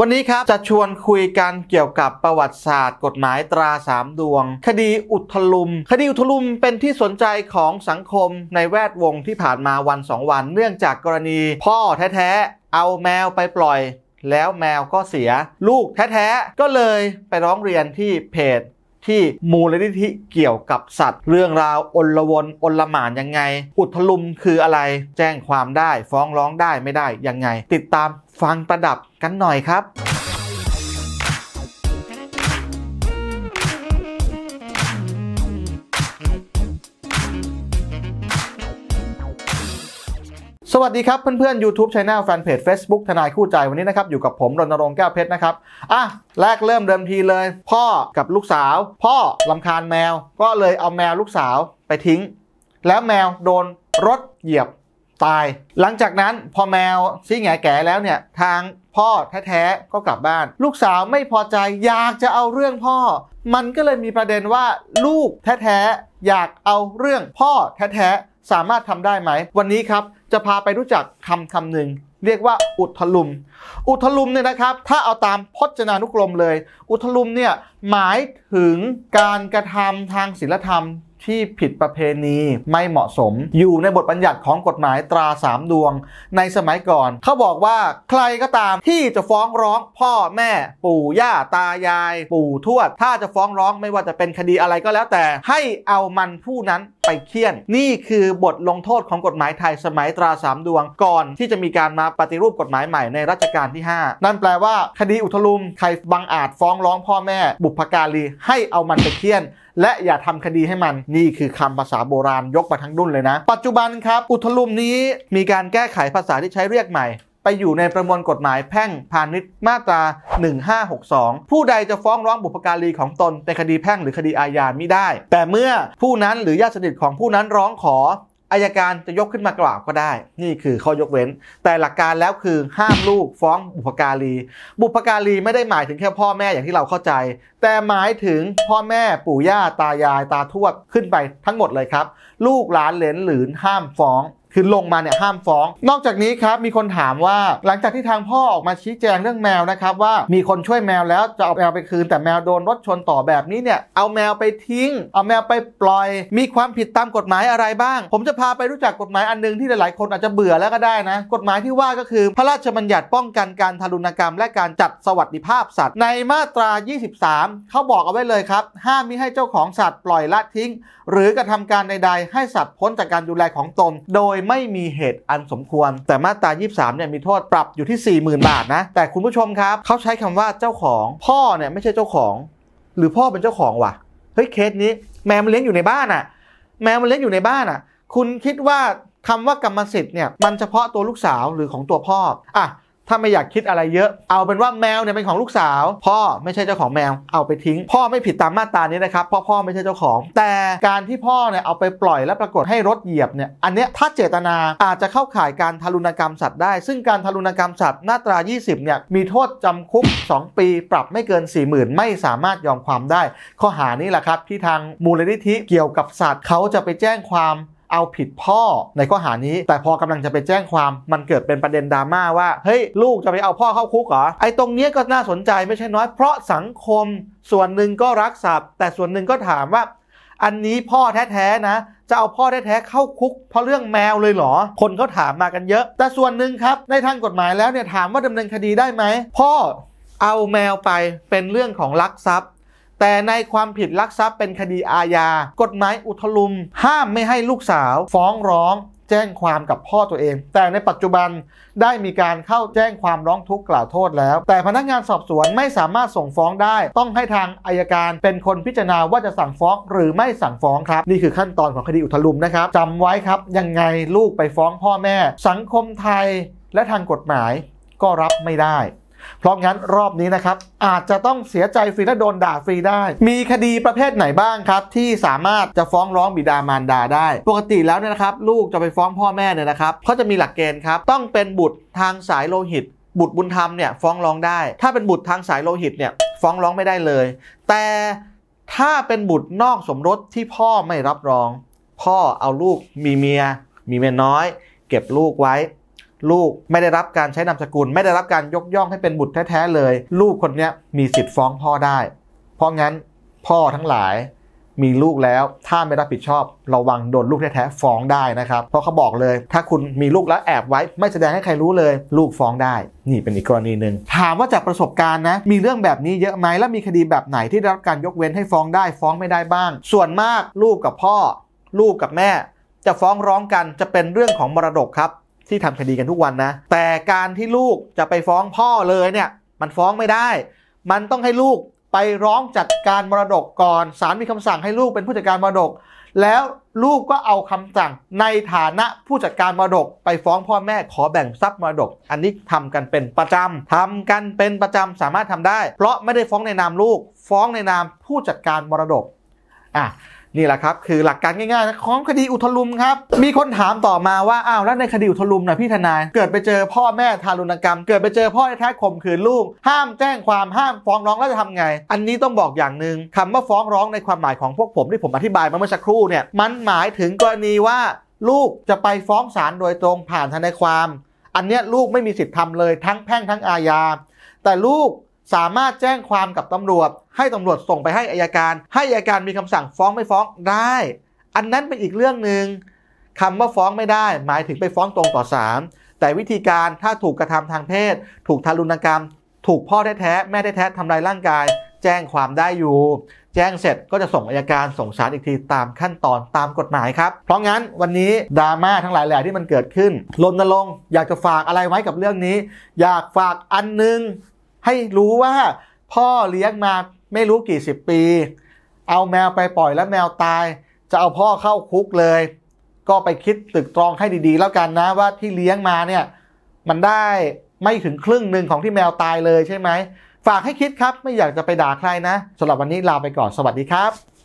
วันนี้ครับ จะชวนคุยกันเกี่ยวกับประวัติศาสตร์กฎหมายตราสามดวง คดีอุทลุม คดีอุทลุมเป็นที่สนใจของสังคมในแวดวงที่ผ่านมาวันสองวันเนื่องจากกรณี พ่อแท้ ๆ เอาแมวไปปล่อยแล้วแมวก็เสีย ลูกแท้ ๆ ก็เลยไปร้องเรียนที่เพจที่มูลนิธิเกี่ยวกับสัตว์เรื่องราวอลวนอลหมานยังไง อุทลุมคืออะไร แจ้งความได้ ฟ้องร้องได้ไม่ได้ ยังไง ติดตามฟังประดับกันหน่อยครับวัสดีครับเพื่อนๆ YouTube Channel แฟนเพจ Facebook ทนายคู่ใจวันนี้นะครับ อยู่กับผมรณรงค์แก้วเพชรนะครับ อ่ะ แรกเริ่มเดิมทีเลย พ่อกับลูกสาว พ่อลำคาญแมวก็เลยเอาแมวลูกสาวไปทิ้ง แล้วแมวโดนรถเหยียบตาย หลังจากนั้นพอแมวซี่แงแก่แล้วเนี่ย ทางพ่อแท้ๆก็กลับบ้าน ลูกสาวไม่พอใจ อยากจะเอาเรื่องพ่อ มันก็เลยมีประเด็นว่าลูกแท้ๆอยากเอาเรื่องพ่อแท้ๆ สามารถทำได้ไหม วันนี้ครับจะพาไปรู้จักคำคำหนึ่งเรียกว่าอุทลุม อุทลุมเนี่ยนะครับ ถ้าเอาตามพจนานุกรมเลย อุทลุมเนี่ย หมายถึงการกระทำทางศิลธรรมที่ผิดประเพณีไม่เหมาะสม อยู่ในบทบัญญัติของกฎหมายตราสามดวง ในสมัยก่อน เขาบอกว่า ใครก็ตามที่จะฟ้องร้องพ่อแม่ ปู่ย่าตายาย ปู่ทวด ถ้าจะฟ้องร้องไม่ว่าจะเป็นคดีอะไรก็แล้วแต่ให้เอามันผู้นั้นไปเคี่ยน นี่คือบทลงโทษของกฎหมายไทยสมัยตราสามดวงก่อนที่จะมีการมาปฏิรูปกฎหมายใหม่ในรัชกาลที่5นั่นแปลว่า คดีอุทลุมใครบังอาจฟ้องร้องพ่อแม่ บุพการีให้เอามันไปเคี่ยนและอย่าทำคดีให้มันนี่คือคำภาษาโบราณยกมาทั้งดุนเลยนะ ปัจจุบันครับ อุทลุมนี้มีการแก้ไขภาษาที่ใช้เรียกใหม่ ไปอยู่ในประมวลกฎหมายแพ่ง พาณิชย์มาตรา 1562 ผู้ใดจะฟ้องร้องบุพการีของตนในคดีแพ่งหรือคดีอาญาไม่ได้ แต่เมื่อผู้นั้นหรือญาติสนิทของผู้นั้นร้องขออายการจะยกขึ้นมากล่าวก็ได้ นี่คือข้อยกเว้น แต่หลักการแล้วคือ ห้ามลูกฟ้องบุพการี บุพการีไม่ได้หมายถึงแค่พ่อแม่อย่างที่เราเข้าใจ แต่หมายถึงพ่อแม่ปู่ย่า ตายายตาทวดขึ้นไปทั้งหมดเลยครับ ลูกหลานเหลนหลืนห้ามฟ้องคือลงมาเนี่ยห้ามฟ้อง นอกจากนี้ครับมีคนถามว่าหลังจากที่ทางพ่อออกมาชี้แจงเรื่องแมวนะครับ ว่ามีคนช่วยแมวแล้วจะเอาแมวไปคืนแต่แมวโดนรถชนต่อแบบนี้เนี่ยเอาแมวไปทิ้ง เอาแมวไปปล่อย มีความผิดตามกฎหมายอะไรบ้าง ผมจะพาไปรู้จักกฎหมายอันนึง ที่หลายๆคนอาจจะเบื่อแล้วก็ได้นะ กฎหมายที่ว่าก็คือพระราชบัญญัติป้องกันการทารุณกรรม และการจัดสวัสดิภาพสัตว์ในมาตรา 23เขาบอกเอาไว้เลยครับห้ามมิให้เจ้าของสัตว์ปล่อยละทิ้ง หรือกระทำการใดๆ ให้สัตว์พ้นจากการดูแลของตนโดยยไม่มีเหตุอันสมควร แต่มาตรา23เนี่ยมีโทษปรับอยู่ที่ 40,000 บาทนะ แต่คุณผู้ชมครับ เขาใช้คำว่าเจ้าของพ่อเนี่ยไม่ใช่เจ้าของ หรือพ่อเป็นเจ้าของวะเฮ้ยเคสนี้แมวมันเลี้ยงอยู่ในบ้านอะแมวมันเลี้ยงอยู่ในบ้านอะคุณคิดว่าคำว่ากรรมสิทธิ์เนี่ยมันเฉพาะตัวลูกสาวหรือของตัวพ่ออ่ะถ้าไม่อยากคิดอะไรเยอะ เอาเป็นว่าแมวเนี่ยเป็นของลูกสาว พ่อไม่ใช่เจ้าของแมว เอาไปทิ้ง พ่อไม่ผิดตามมาตรานี้นะครับ เพราะพ่อไม่ใช่เจ้าของ แต่การที่พ่อเนี่ยเอาไปปล่อยและปรากฏให้รถเหยียบเนี่ย อันเนี้ยถ้าเจตนาอาจจะเข้าข่ายการทารุณกรรมสัตว์ได้ ซึ่งการทารุณกรรมสัตว์มาตรา 20 เนี่ยมีโทษจำคุก 2 ปี ปรับไม่เกิน 40,000 ไม่สามารถยอมความได้ ข้อหานี้แหละครับ ที่ทางมูลนิธิเกี่ยวกับสัตว์เขาจะไปแจ้งความเอาผิดพ่อในข้อหานี้แต่พอกำลังจะไปแจ้งความมันเกิดเป็นประเด็นดราม่าว่าเฮ้ยลูกจะไปเอาพ่อเข้าคุกเหรอไอ้ตรงเนี้ยก็น่าสนใจไม่ใช่น้อย เพราะสังคมส่วนหนึ่งก็รักสับแต่ส่วนหนึ่งก็ถามว่าอันนี้พ่อแท้ๆนะ จะเอาพ่อแท้ๆเข้าคุก เพราะเรื่องแมวเลยเหรอ คนเขาถามมากันเยอะ แต่ส่วนหนึ่งครับในทางกฎหมาย แล้วเนี่ยถามว่าดำเนินคดีได้ไหมพ่อเอาแมวไปเป็นเรื่องของลักทรัพย์แต่ในความผิดลักทรัพย์เป็นคดีอาญา กฎหมายอุทลุม ห้ามไม่ให้ลูกสาวฟ้องร้องแจ้งความกับพ่อตัวเอง แต่ในปัจจุบันได้มีการเข้าแจ้งความร้องทุกข์กล่าวโทษแล้ว แต่พนักงานสอบสวนไม่สามารถส่งฟ้องได้ ต้องให้ทางอายการเป็นคนพิจารณาว่าจะสั่งฟ้องหรือไม่สั่งฟ้องครับ นี่คือขั้นตอนของคดีอุทลุมนะครับจำไว้ครับยังไงลูกไปฟ้องพ่อแม่ สังคมไทย และทางกฎหมายก็รับไม่ได้เพราะงั้นรอบนี้นะครับอาจจะต้องเสียใจฟรีและโดนด่าฟรีได้ มีคดีประเภทไหนบ้างครับ ที่สามารถจะฟ้องร้องบิดามารดาได้ ปกติแล้วเนี่ยนะครับ ลูกจะไปฟ้องพ่อแม่เนี่ยนะครับเขาจะมีหลักเกณฑ์ครับ ต้องเป็นบุตรทางสายโลหิต บุตรบุญธรรมเนี่ยฟ้องร้องได้ ถ้าเป็นบุตรทางสายโลหิตเนี่ยฟ้องร้องไม่ได้เลย แต่ถ้าเป็นบุตรนอกสมรสที่พ่อไม่รับรอง พ่อเอาลูกมีเมีย มีเมียน้อย เก็บลูกไว้ลูกไม่ได้รับการใช้นามสกุลไม่ได้รับการยกย่องให้เป็นบุตรแท้ ๆ เลย ลูกคนนี้มีสิทธิ์ฟ้องพ่อได้ เพราะงั้นพ่อทั้งหลายมีลูกแล้วถ้าไม่รับผิดชอบ ระวังโดนลูกแท้ ๆ ฟ้องได้นะครับ เพราะเขาบอกเลย ถ้าคุณมีลูกแล้วแอบไว้ไม่แสดงให้ใครรู้เลย ลูกฟ้องได้ นี่เป็นอีกกรณีหนึ่งถามว่าจากประสบการณ์นะ มีเรื่องแบบนี้เยอะไหมแล้วมีคดีแบบไหนที่รับการยกเว้นให้ฟ้องได้ฟ้องไม่ได้บ้างส่วนมากลูกกับพ่อ ลูกกับแม่ จะฟ้องร้องกันจะเป็นเรื่องของมรดกครับที่ทำคดีกันทุกวันนะแต่การที่ลูกจะไปฟ้องพ่อเลยเนี่ย มันฟ้องไม่ได้ มันต้องให้ลูกไปร้องจัดการมรดกก่อนศาลมีคำสั่งให้ลูกเป็นผู้จัดการมรดก แล้วลูกก็เอาคำสั่งในฐานะผู้จัดการมรดก ไปฟ้องพ่อแม่ขอแบ่งทรัพย์มรดก อันนี้ทำกันเป็นประจำ ทำกันเป็นประจำสามารถทำได้ เพราะไม่ได้ฟ้องในนามลูกฟ้องในนามผู้จัดการมรดกอ่ะนี่แหละครับคือหลักการง่ายๆ ของคดีอุทลุมครับ มีคนถามต่อมาว่าอ้าวแล้วในคดีอุทลุมนะพี่ทนายเกิดไปเจอพ่อแม่ทารุณกรรม เกิดไปเจอพ่อแท้ข่มขืนลูก ห้ามแจ้งความห้ามฟ้องร้องแล้วจะทำไง อันนี้ต้องบอกอย่างหนึ่งคำว่าฟ้องร้องในความหมายของพวกผมที่ผมอธิบายมาเมื่อสักครู่เนี่ยมันหมายถึงกรณีว่าลูกจะไปฟ้องศาลโดยตรงผ่านทนายความ อันเนี้ยลูกไม่มีสิทธิ์ทำเลย ทั้งแพ่งทั้งอาญาแต่ลูกสามารถแจ้งความกับตำรวจ ให้ตำรวจส่งไปให้อายการ ให้อายการมีคำสั่งฟ้องไม่ฟ้องได้ อันนั้นเป็นอีกเรื่องหนึ่งคำว่าฟ้องไม่ได้ หมายถึงไปฟ้องตรงต่อศาลแต่วิธีการถ้าถูกกระทำทางเพศถูกทารุณกรรม ถูกพ่อแท้แม่แท้ทำลายร่างกาย แจ้งความได้อยู่ แจ้งเสร็จก็จะส่งอายการส่งศาลอีกทีตามขั้นตอนตามกฎหมาย ครับเพราะงั้นวันนี้ดราม่าทั้งหลายแหล่ที่มันเกิดขึ้นลนนลงอยากจะฝากอะไรไว้กับเรื่องนี้ อยากฝากอันนึงให้รู้ว่าพ่อเลี้ยงมาไม่รู้กี่สิบปี เอาแมวไปปล่อยแล้วแมวตาย จะเอาพ่อเข้าคุกเลย ก็ไปคิดตึกตรองให้ดีๆ แล้วกันนะว่าที่เลี้ยงมาเนี่ย มันได้ไม่ถึงครึ่งหนึ่งของที่แมวตายเลยใช่ไหมฝากให้คิดครับ ไม่อยากจะไปด่าใครนะสำหรับวันนี้ลาไปก่อนสวัสดีครับ